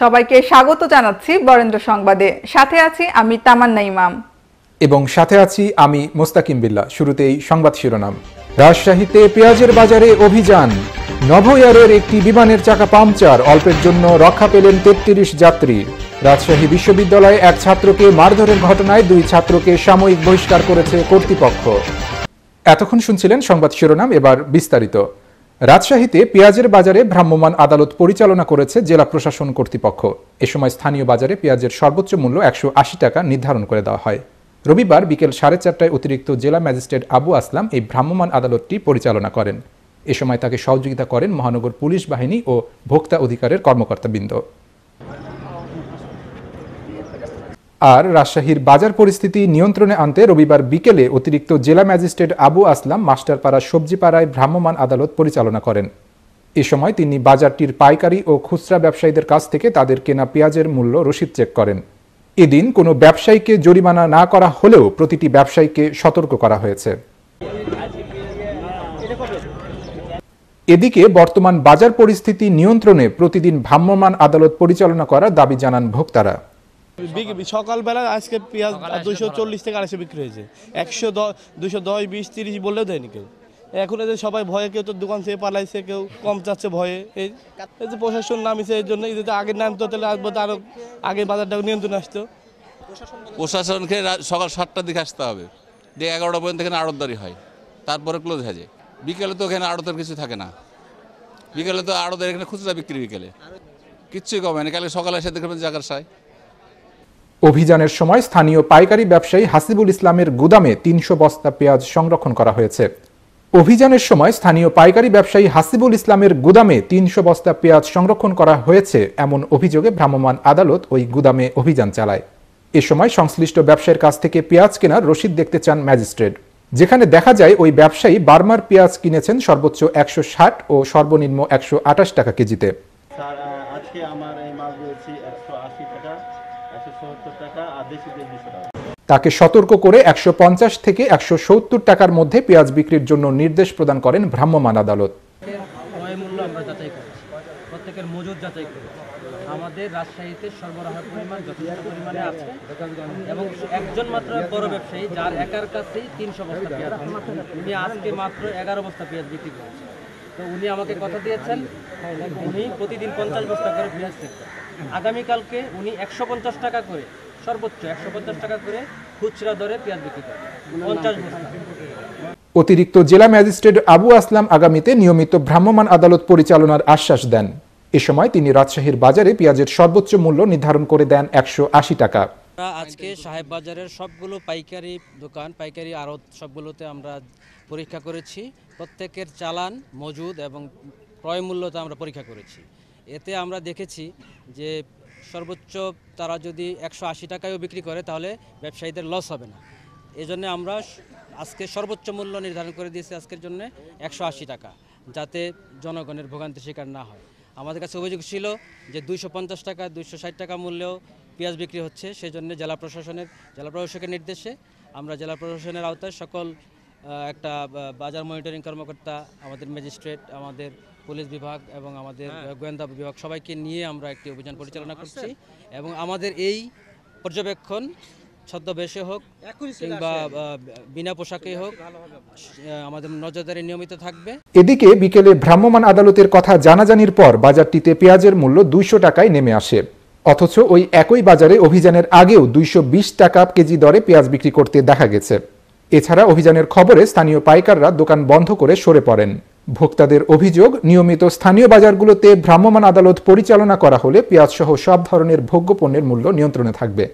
সবাইকে স্বাগত জানাচ্ছি বরেন্দ্র সংবাদে সাথে আছি আমি তামান্না ইমাম এবং সাথে আছি আমি মোস্তাকিম বিল্লা শুরুতেই সংবাদ শিরোনাম রাজশাহীতে পেঁয়াজের বাজারে অভিযান নভোয়ারের একটি বিমানের চাকা পাংচার অল্পের জন্য রক্ষা পেলেন তেত্রিশ যাত্রী রাজশাহী বিশ্ববিদ্যালয়ে এক ছাত্রকে মারধরের ঘটনায় দুই ছাত্রকে সাময়িক বহিষ্কার করেছে কর্তৃপক্ষ এতক্ষণ শুনছিলেন সংবাদ শিরোনাম এবার বিস্তারিত রাজশাহীতে পেঁয়াজের বাজারে ভ্রাম্যমাণ আদালত পরিচালনা করেছে জেলা প্রশাসন কর্তৃপক্ষ এ সময় স্থানীয় বাজারে পেঁয়াজের সর্বোচ্চ মূল্য একশো টাকা নির্ধারণ করে দেওয়া হয় রবিবার বিকেল সাড়ে চারটায় অতিরিক্ত জেলা ম্যাজিস্ট্রেট আবু আসলাম এই ভ্রাম্যমাণ আদালতটি পরিচালনা করেন এ সময় তাকে সহযোগিতা করেন মহানগর পুলিশ বাহিনী ও ভোক্তা অধিকারের কর্মকর্তাবৃন্দ আর রাজশাহীর বাজার পরিস্থিতি নিয়ন্ত্রণে আনতে রবিবার বিকেলে অতিরিক্ত জেলা ম্যাজিস্ট্রেট আবু আসলাম মাস্টারপাড়া সবজিপাড়ায় ভ্রাম্যমাণ আদালত পরিচালনা করেন এ সময় তিনি বাজারটির পাইকারি ও খুচরা ব্যবসায়ীদের কাছ থেকে তাদের কেনা পেঁয়াজের মূল্য রসিদ চেক করেন এদিন কোনো ব্যবসায়ীকে জরিমানা না করা হলেও প্রতিটি ব্যবসায়ীকে সতর্ক করা হয়েছে এদিকে বর্তমান বাজার পরিস্থিতি নিয়ন্ত্রণে প্রতিদিন ভ্রাম্যমাণ আদালত পরিচালনা করার দাবি জানান ভোক্তারা সকালবেলা আজকে পেঁয়াজ দুশো চল্লিশ থেকে আড়াইশো বিক্রি হয়েছে একশো দশ দুশো দশ বিশ তিরিশ বললেও দেয়নি কেউ এখন এদের সবাই ভয়ে কেউ তো দোকান থেকে পালাইছে কেউ কম চাচ্ছে ভয়ে এই যে প্রশাসন নামিছে এর জন্য যদি আগে নামতো তাহলে আসবো আরও আগে বাজারটা নিয়ন্ত্রণ আসতো প্রশাসনকে সকাল সাতটার দিকে আসতে হবে দিয়ে এগারোটা পর্যন্ত এখানে আড়তদারি হয় তারপরে ক্লোজ হয়ে যায় বিকেলে তো এখানে আড়তের কিছু থাকে না বিকেলে তো আড়তের এখানে খুচরা বিক্রি বিকেলে কিচ্ছুই কমে না কালকে সকালে এসে দেখবেন জায়গার সায় অভিযানের সময় স্থানীয় পাইকারি ব্যবসায়ী হাসিবুল ইসলামের গুদামে তিনশো বস্তা পেঁয়াজ সংরক্ষণ করা হয়েছে অভিযানের সময় স্থানীয় পাইকারি ব্যবসায়ী হাসিবুল ইসলামের গুদামে তিনশো বস্তা পেঁয়াজ সংরক্ষণ করা হয়েছে এমন অভিযোগে ভ্রাম্যমাণ আদালত ওই গুদামে অভিযান চালায় এ সময় সংশ্লিষ্ট ব্যবসায়ীর কাছ থেকে পেঁয়াজ কেনার রসিদ দেখতে চান ম্যাজিস্ট্রেট যেখানে দেখা যায় ওই ব্যবসায়ী বার্মার পেঁয়াজ কিনেছেন সর্বোচ্চ একশো ষাট ও সর্বনিম্ন একশো আটাশ টাকা কেজিতে আজকে আমার তাকে সতর্ক করে একশো থেকে একশো টাকার মধ্যে পেঁয়াজ বিক্রির জন্য নির্দেশ প্রদান করেন ভ্রাম্যমান আদালত আমাদের রাজশাহীতে সরবরাহ পরিমাণ যথেষ্ট পরিমাণে আছে এবং একজন মাত্র বড় ব্যবসায়ী যার একার কাছেই তিনশো বস্তা পেঁয়াজ উনি আজকে মাত্র এগারো বস্তা পেঁয়াজ বিক্রি করেছেন তো উনি আমাকে কথা দিয়েছেন উনি প্রতিদিন পঞ্চাশ বস্তা করে পেঁয়াজ দেখবেন আগামীকালকে উনি একশো টাকা করে সর্বোচ্চ একশো টাকা করে খুচরা দরে পেঁয়াজ বিক্রি করে পঞ্চাশ অতিরিক্ত জেলা ম্যাজিস্ট্রেট আবু আসলাম আগামীতে নিয়মিত ভ্রাম্যমাণ আদালত পরিচালনার আশ্বাস দেন এ সময় তিনি রাজশাহীর বাজারে পেঁয়াজের সর্বোচ্চ মূল্য নির্ধারণ করে দেন একশো টাকা আজকে সাহেব বাজারের সবগুলো পাইকারি দোকান পাইকারি আড়ত সবগুলোতে আমরা পরীক্ষা করেছি প্রত্যেকের চালান মজুদ এবং ক্রয় মূল্য আমরা পরীক্ষা করেছি এতে আমরা দেখেছি যে সর্বোচ্চ তারা যদি একশো আশি টাকায়ও বিক্রি করে তাহলে ব্যবসায়ীদের লস হবে না এজন্য আমরা আজকে সর্বোচ্চ মূল্য নির্ধারণ করে দিয়েছি আজকের জন্য একশো আশি টাকা যাতে জনগণের ভোগান্তি শিকার না হয় আমাদের কাছে অভিযোগ ছিল যে দুইশো পঞ্চাশ টাকা দুইশো ষাট টাকা মূল্যেও পেঁয়াজ বিক্রি হচ্ছে সেই জন্য জেলা প্রশাসনের জেলা প্রশাসকের নির্দেশে আমরা জেলা প্রশাসনের আওতায় সকল একটা বাজার মনিটরিং কর্মকর্তা আমাদের ম্যাজিস্ট্রেট আমাদের পুলিশ বিভাগ এবং আমাদের হ্যাঁ। গোয়েন্দা বিভাগ সবাইকে নিয়ে আমরা একটি অভিযান পরিচালনা করছি এবং আমাদের এই পর্যবেক্ষণ ছদ্মবেশে হোক কিংবা বিনা পোশাকে হোক আমাদের নজরদারি নিয়মিত থাকবে এদিকে বিকেলে ভ্রাম্যমান আদালতের কথা জানাজানির পর বাজারটিতে পেঁয়াজের মূল্য দুইশো টাকায় নেমে আসে অথচ ওই একই বাজারে অভিযানের আগেও দুইশো টাকা কেজি দরে পেঁয়াজ বিক্রি করতে দেখা গেছে এছাড়া অভিযানের খবরে স্থানীয় পাইকাররা দোকান বন্ধ করে সরে পড়েন ভোক্তাদের অভিযোগ নিয়মিত স্থানীয় বাজারগুলোতে ভ্রাম্যমাণ আদালত পরিচালনা করা হলে পেঁয়াজসহ সব ধরনের ভোগ্যপণ্যের মূল্য নিয়ন্ত্রণে থাকবে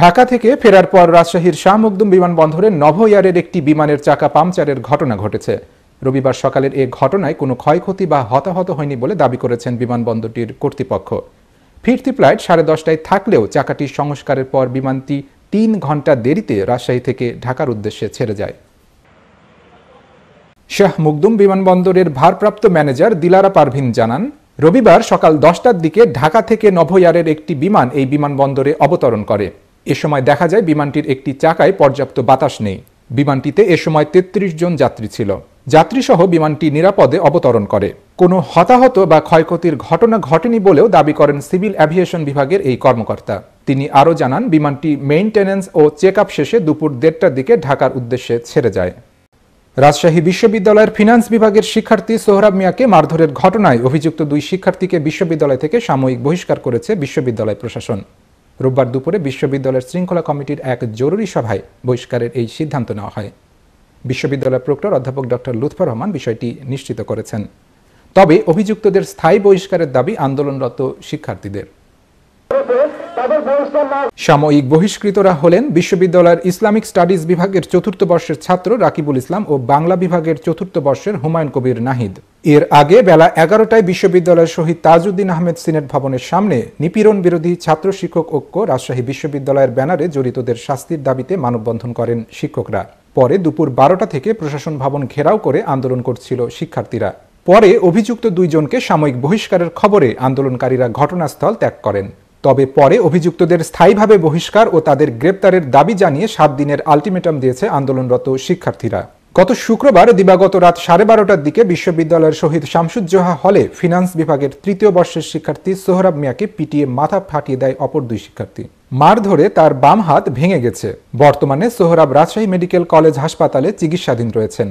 ঢাকা থেকে ফেরার পর রাজশাহীর শাহ মখদুম বিমানবন্দরে ইয়ারের একটি বিমানের চাকা পাংচারের ঘটনা ঘটেছে রবিবার সকালের এ ঘটনায় কোনো ক্ষয়ক্ষতি বা হতাহত হয়নি বলে দাবি করেছেন বিমানবন্দরটির কর্তৃপক্ষ ফিরতি ফ্লাইট সাড়ে দশটায় থাকলেও চাকাটি সংস্কারের পর বিমানটি তিন ঘন্টা দেরিতে রাজশাহী থেকে ঢাকার উদ্দেশ্যে ছেড়ে যায় শাহ মুগদুম বিমানবন্দরের ভারপ্রাপ্ত ম্যানেজার দিলারা পারভিন জানান রবিবার সকাল দশটার দিকে ঢাকা থেকে নভোয়ারের একটি বিমান এই বিমানবন্দরে অবতরণ করে এ সময় দেখা যায় বিমানটির একটি চাকায় পর্যাপ্ত বাতাস নেই বিমানটিতে এ সময় তেত্রিশ জন যাত্রী ছিল যাত্রীসহ বিমানটি নিরাপদে অবতরণ করে কোনো হতাহত বা ক্ষয়ক্ষতির ঘটনা ঘটেনি বলেও দাবি করেন সিভিল অ্যাভিয়েশন বিভাগের এই কর্মকর্তা তিনি আরও জানান বিমানটি মেইনটেনেন্স ও চেক শেষে দুপুর দেড়টার দিকে ঢাকার উদ্দেশ্যে ছেড়ে যায় রাজশাহী বিশ্ববিদ্যালয়ের ফিনান্স বিভাগের শিক্ষার্থী সোহরাব মিয়াকে মারধরের ঘটনায় অভিযুক্ত দুই শিক্ষার্থীকে বিশ্ববিদ্যালয় থেকে সাময়িক বহিষ্কার করেছে বিশ্ববিদ্যালয় প্রশাসন রোববার দুপুরে বিশ্ববিদ্যালয়ের শৃঙ্খলা কমিটির এক জরুরি সভায় বহিষ্কারের এই সিদ্ধান্ত নেওয়া হয় বিশ্ববিদ্যালয় প্রক্টর অধ্যাপক ডক্টর লুৎফর রহমান বিষয়টি নিশ্চিত করেছেন তবে অভিযুক্তদের স্থায়ী বহিষ্কারের দাবি আন্দোলনরত শিক্ষার্থীদের সাময়িক বহিষ্কৃতরা হলেন বিশ্ববিদ্যালয়ের ইসলামিক স্টাডিজ বিভাগের চতুর্থ বর্ষের ছাত্র রাকিবুল ইসলাম ও বাংলা বিভাগের চতুর্থ বর্ষের হুমায়ুন কবির নাহিদ এর আগে বেলা এগারোটায় বিশ্ববিদ্যালয়ের শহীদ তাজউদ্দিন আহমেদ সিনেট ভবনের সামনে নিপীড়ন বিরোধী ছাত্র শিক্ষক ঐক্য রাজশাহী বিশ্ববিদ্যালয়ের ব্যানারে জড়িতদের শাস্তির দাবিতে মানববন্ধন করেন শিক্ষকরা পরে দুপুর বারোটা থেকে প্রশাসন ভবন ঘেরাও করে আন্দোলন করছিল শিক্ষার্থীরা পরে অভিযুক্ত দুইজনকে সাময়িক বহিষ্কারের খবরে আন্দোলনকারীরা ঘটনাস্থল ত্যাগ করেন তবে পরে অভিযুক্তদের স্থায়ীভাবে বহিষ্কার ও তাদের গ্রেপ্তারের দাবি জানিয়ে সাত দিনের আলটিমেটাম দিয়েছে আন্দোলনরত শিক্ষার্থীরা গত শুক্রবার দিবাগত রাত সাড়ে বারোটার দিকে বিশ্ববিদ্যালয়ের শহীদ শামসুজ্জোহা হলে ফিনান্স বিভাগের তৃতীয় বর্ষের শিক্ষার্থী সোহরাব মিয়াকে পিটিয়ে মাথা ফাটিয়ে দেয় অপর দুই শিক্ষার্থী মার ধরে তার বাম হাত ভেঙে গেছে বর্তমানে সোহরাব রাজশাহী মেডিকেল কলেজ হাসপাতালে চিকিৎসাধীন রয়েছেন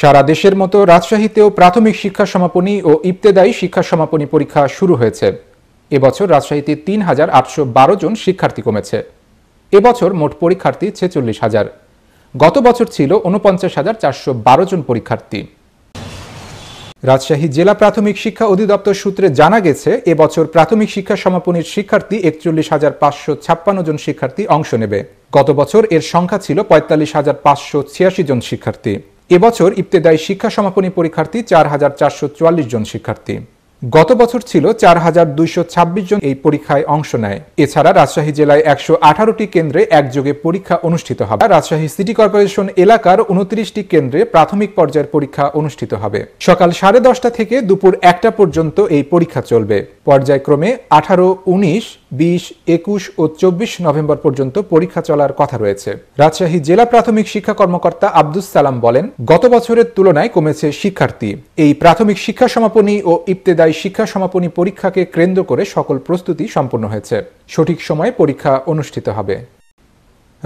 সারা দেশের মতো রাজশাহীতেও প্রাথমিক শিক্ষা সমাপনী ও ইবতেদায়ী শিক্ষা সমাপনী পরীক্ষা শুরু হয়েছে এবছর রাজশাহীতে তিন হাজার আটশো বারো জন শিক্ষার্থী কমেছে এবছর মোট পরীক্ষার্থী ছেচল্লিশ হাজার গত বছর ছিল উনপঞ্চাশ হাজার চারশো বারো জন পরীক্ষার্থী রাজশাহী জেলা প্রাথমিক শিক্ষা অধিদপ্তর সূত্রে জানা গেছে এবছর প্রাথমিক শিক্ষা সমাপনীর শিক্ষার্থী একচল্লিশ হাজার পাঁচশো ছাপ্পান্ন জন শিক্ষার্থী অংশ নেবে গত বছর এর সংখ্যা ছিল পঁয়তাল্লিশ হাজার পাঁচশো ছিয়াশি জন শিক্ষার্থী এবছর ইফতেদায়ী শিক্ষা সমাপনী পরীক্ষার্থী চার হাজার চারশো চুয়াল্লিশ জন শিক্ষার্থী গত বছর ছিল চার হাজার দুইশো ছাব্বিশ জন এই পরীক্ষায় অংশ নেয় এছাড়া রাজশাহী জেলায় একশো আঠারোটি কেন্দ্রে একযোগে পরীক্ষা অনুষ্ঠিত হবে রাজশাহী সিটি কর্পোরেশন এলাকার উনত্রিশটি কেন্দ্রে প্রাথমিক পর্যায়ের পরীক্ষা অনুষ্ঠিত হবে সকাল সাড়ে দশটা থেকে দুপুর একটা পর্যন্ত এই পরীক্ষা চলবে পর্যায়ক্রমে আঠারো উনিশ বিশ একুশ ও চব্বিশ নভেম্বর পর্যন্ত পরীক্ষা চলার কথা রয়েছে রাজশাহী জেলা প্রাথমিক শিক্ষা কর্মকর্তা আব্দুস সালাম বলেন গত বছরের তুলনায় কমেছে শিক্ষার্থী এই প্রাথমিক শিক্ষা সমাপনী ও ইবতেদায়ী শিক্ষা সমাপনী পরীক্ষাকে কেন্দ্র করে সকল প্রস্তুতি সম্পন্ন হয়েছে সঠিক সময়ে পরীক্ষা অনুষ্ঠিত হবে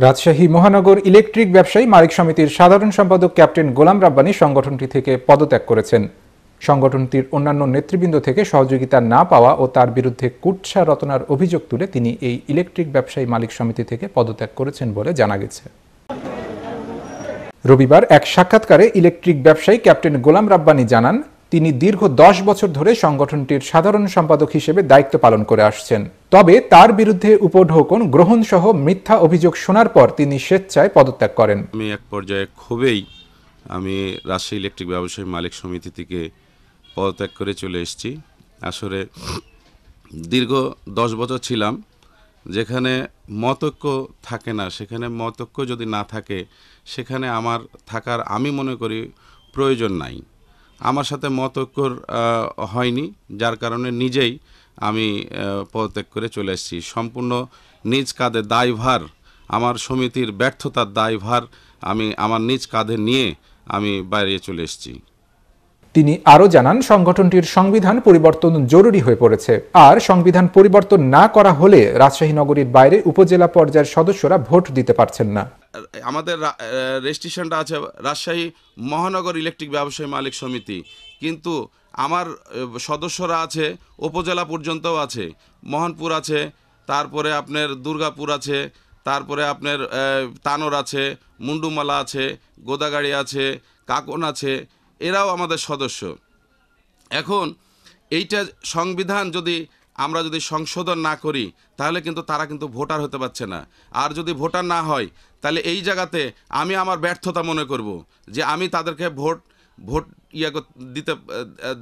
রাজশাহী মহানগর ইলেকট্রিক ব্যবসায়ী মালিক সমিতির সাধারণ সম্পাদক ক্যাপ্টেন গোলাম রাব্বানি সংগঠনটি থেকে পদত্যাগ করেছেন সংগঠনটির অন্যান্য নেতৃবৃন্দ থেকে সহযোগিতা না পাওয়া ও তার বিরুদ্ধে কুৎসা রতনার অভিযোগ তুলে তিনি এই ইলেকট্রিক ব্যবসায়ী মালিক সমিতি থেকে পদত্যাগ করেছেন বলে জানা গেছে রবিবার এক সাক্ষাৎকারে ইলেকট্রিক ব্যবসায়ী ক্যাপ্টেন গোলাম রাব্বানি জানান তিনি দীর্ঘ দশ বছর ধরে সংগঠনটির সাধারণ সম্পাদক হিসেবে দায়িত্ব পালন করে আসছেন তবে তার বিরুদ্ধে উপঢৌকন সহ মিথ্যা অভিযোগ শোনার পর তিনি স্বেচ্ছায় পদত্যাগ করেন আমি এক পর্যায়ে খুবই আমি রাজশাহী ইলেকট্রিক ব্যবসায়ী মালিক সমিতি থেকে পদত্যাগ করে চলে এসেছি আসলে দীর্ঘ দশ বছর ছিলাম যেখানে মতক্য থাকে না সেখানে মতক্য যদি না থাকে সেখানে আমার থাকার আমি মনে করি প্রয়োজন নাই আমার সাথে মতক্যর হয়নি যার কারণে নিজেই আমি পদত্যাগ করে চলে এসেছি সম্পূর্ণ নিজ কাঁধে দায়ভার আমার সমিতির ব্যর্থতার দায়ভার আমি আমার নিজ কাঁধে নিয়ে আমি বাইরে চলে এসেছি তিনি আরও জানান সংগঠনটির সংবিধান পরিবর্তন জরুরি হয়ে পড়েছে আর সংবিধান পরিবর্তন না করা হলে রাজশাহী নগরীর বাইরে উপজেলা পর্যায়ের সদস্যরা ভোট দিতে পারছেন না আমাদের রেজিস্ট্রেশনটা আছে রাজশাহী মহানগর ইলেকট্রিক ব্যবসায়ী মালিক সমিতি কিন্তু আমার সদস্যরা আছে উপজেলা পর্যন্তও আছে মোহনপুর আছে তারপরে আপনার দুর্গাপুর আছে তারপরে আপনার তানোর আছে মুন্ডুমালা আছে গোদাগাড়ি আছে কাকন আছে এরাও আমাদের সদস্য এখন এইটা সংবিধান যদি আমরা যদি সংশোধন না করি তাহলে কিন্তু তারা কিন্তু ভোটার হতে পারছে না আর যদি ভোটার না হয় তাহলে এই জায়গাতে আমি আমার ব্যর্থতা মনে করব যে আমি তাদেরকে ভোট ভোট ইয়ে দিতে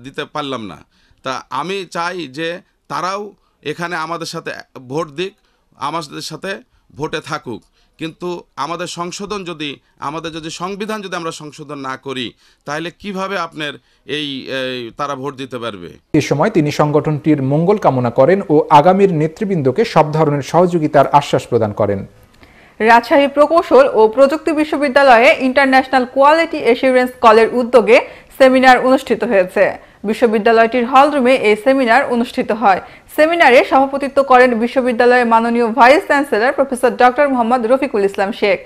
দিতে পারলাম না তা আমি চাই যে তারাও এখানে আমাদের সাথে ভোট দিক আমাদের সাথে ভোটে থাকুক কিন্তু আমাদের সংশোধন যদি আমাদের যদি সংবিধান যদি আমরা সংশোধন না করি তাহলে কিভাবে আপনার এই তারা ভোট দিতে পারবে এ সময় তিনি সংগঠনটির মঙ্গল কামনা করেন ও আগামীর নেতৃবৃন্দকে সব ধরনের সহযোগিতার আশ্বাস প্রদান করেন রাজশাহী প্রকৌশল ও প্রযুক্তি বিশ্ববিদ্যালয়ে ইন্টারন্যাশনাল কোয়ালিটি এসিউরেন্স কলের উদ্যোগে সেমিনার অনুষ্ঠিত হয়েছে বিশ্ববিদ্যালয়টির হলরুমে এই সেমিনার অনুষ্ঠিত হয় সেমিনারে সভাপতিত্ব করেন বিশ্ববিদ্যালয়ের মাননীয় vice chancellor professor doctor Mohammad Rafiqul Islam Sheikh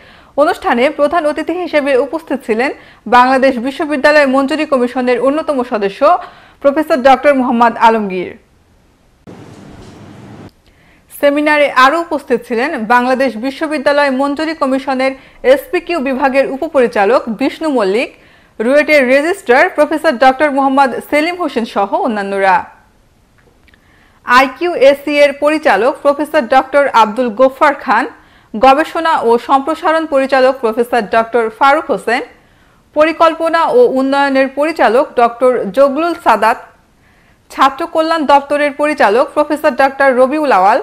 অনুষ্ঠানে প্রধান অতিথি হিসেবে উপস্থিত ছিলেন বাংলাদেশ বিশ্ববিদ্যালয় মঞ্জুরি কমিশনের অন্যতম সদস্য প্রফেসর ডক্টর মোহাম্মদ আলমগীর সেমিনারে আরও উপস্থিত ছিলেন বাংলাদেশ বিশ্ববিদ্যালয় মঞ্জুরি কমিশনের এসপিকিউ বিভাগের উপপরিচালক বিষ্ণু মল্লিক রুয়েটের registrar professor doctor Mohammad Selim Hossain সহ অন্যান্যরা আইকিউএসি এর পরিচালক প্রফেসর ডক্টর আব্দুল গোফার খান গবেষণা ও সম্প্রসারণ পরিচালক প্রফেসর ডক্টর ফারুক হোসেন পরিকল্পনা ও উন্নয়নের পরিচালক ডক্টর জগলুল সাদাত ছাত্র কল্যাণ দপ্তরের পরিচালক প্রফেসর ডক্টর রবিউল আওয়াল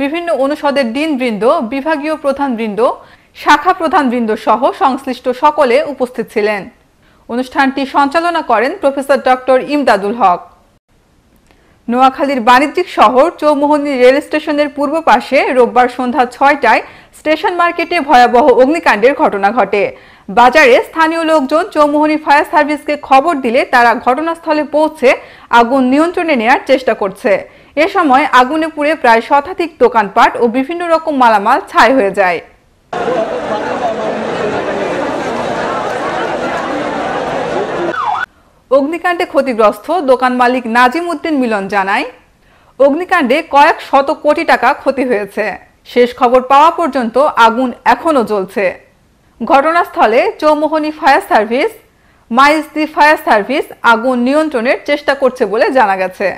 বিভিন্ন অনুষদের ডিনবৃন্দ বিভাগীয় প্রধানবৃন্দ শাখা প্রধানবৃন্দ সহ সংশ্লিষ্ট সকলে উপস্থিত ছিলেন অনুষ্ঠানটি সঞ্চালনা করেন প্রফেসর ডক্টর ইমদাদুল হক নোয়াখালীর বাণিজ্যিক শহর চৌমোহনী রেল স্টেশনের পূর্ব পাশে রোববার সন্ধ্যা ছয়টায় স্টেশন মার্কেটে ভয়াবহ অগ্নিকাণ্ডের ঘটনা ঘটে বাজারে স্থানীয় লোকজন চৌমোহনী ফায়ার সার্ভিসকে খবর দিলে তারা ঘটনাস্থলে পৌঁছে আগুন নিয়ন্ত্রণে নেয়ার চেষ্টা করছে এ সময় আগুনে পুড়ে প্রায় শতাধিক দোকানপাট ও বিভিন্ন রকম মালামাল ছাই হয়ে যায় অগ্নিকাণ্ডে ক্ষতিগ্রস্ত দোকান মালিক নাজিম উদ্দিন মিলন জানায় অগ্নিকাণ্ডে কয়েক শত কোটি টাকা ক্ষতি হয়েছে শেষ খবর পাওয়া পর্যন্ত আগুন এখনও জ্বলছে ঘটনাস্থলে Chowmohani fire service the fire service আগুন নিয়ন্ত্রণের চেষ্টা করছে বলে জানা গেছে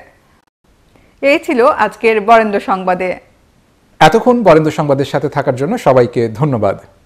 এই ছিল আজকের বরেন্দ্র সংবাদে এতক্ষণ বরেন্দ্র সংবাদের সাথে থাকার জন্য সবাইকে ধন্যবাদ